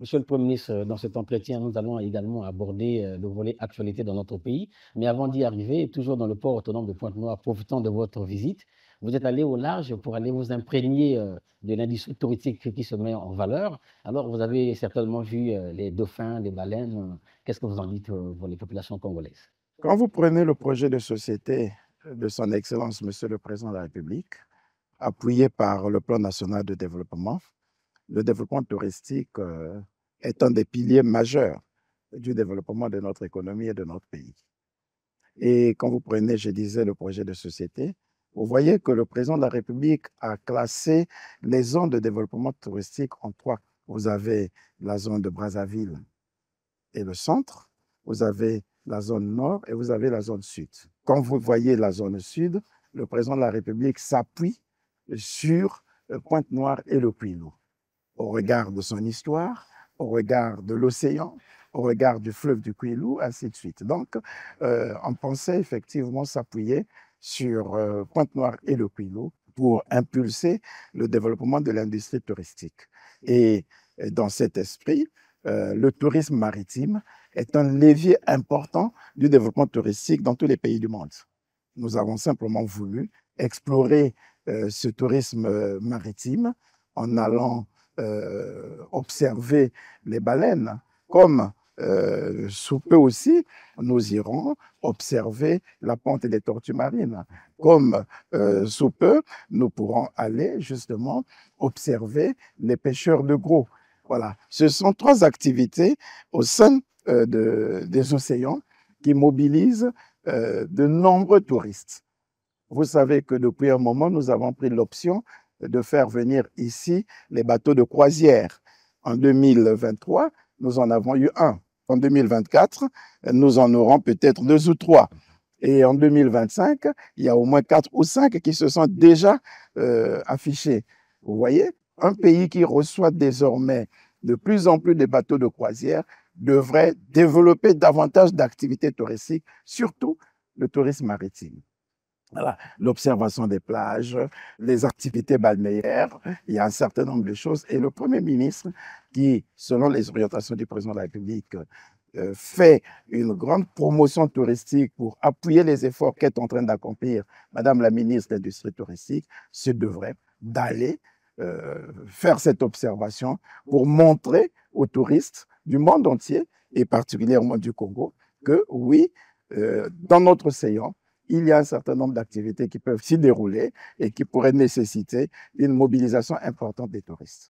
Monsieur le Premier ministre, euh, dans cet entretien, nous allons également aborder euh, le volet actualité dans notre pays. Mais avant d'y arriver, toujours dans le port autonome de Pointe-Noire, profitant de votre visite, vous êtes allé au large pour aller vous imprégner euh, de l'industrie touristique qui se met en valeur. Alors, vous avez certainement vu les dauphins, les baleines. Qu'est-ce que vous en dites pour les populations congolaises Quand vous prenez le projet de société de Son Excellence, Monsieur le Président de la République, appuyé par le Plan national de développement, le développement touristique est un des piliers majeurs du développement de notre économie et de notre pays. Et quand vous prenez, je disais, le projet de société, vous voyez que le président de la République a classé les zones de développement touristique en trois. Vous avez la zone de Brazzaville et le centre, vous avez la zone nord et vous avez la zone sud. Quand vous voyez la zone sud, le président de la République s'appuie sur Pointe-Noire et le Puy-Loup. Au regard de son histoire, au regard de l'océan, au regard du fleuve du quilou ainsi de suite. Donc, euh, on pensait effectivement s'appuyer sur euh, Pointe-Noire et le Kouilou pour impulser le développement de l'industrie touristique. Et euh, dans cet esprit, le tourisme maritime est un levier important du développement touristique dans tous les pays du monde. Nous avons simplement voulu explorer ce tourisme maritime en allant euh, observer les baleines, comme euh, sous peu aussi, nous irons observer la pente des tortues marines. Comme euh, sous peu, nous pourrons aller justement observer les pêcheurs de gros. Voilà, ce sont trois activités au sein des océans qui mobilisent de nombreux touristes. Vous savez que depuis un moment, nous avons pris l'option de faire venir ici les bateaux de croisière. En 2023, nous en avons eu un. En 2024, nous en aurons peut-être deux ou trois. Et en 2025, il y a au moins quatre ou cinq qui se sont déjà euh, affichés. Vous voyez, un pays qui reçoit désormais de plus en plus de bateaux de croisière devrait développer davantage d'activités touristiques, surtout le tourisme maritime l'observation des plages, les activités balnéaires, il y a un certain nombre de choses. Et le Premier ministre, qui, selon les orientations du président de la République, euh, fait une grande promotion touristique pour appuyer les efforts qu'est en train d'accomplir Madame la ministre de l'Industrie touristique, se devrait d'aller euh, faire cette observation pour montrer aux touristes du monde entier, et particulièrement du Congo, que oui, euh, dans notre séance, il y a un certain nombre d'activités qui peuvent s'y dérouler et qui pourraient nécessiter une mobilisation importante des touristes.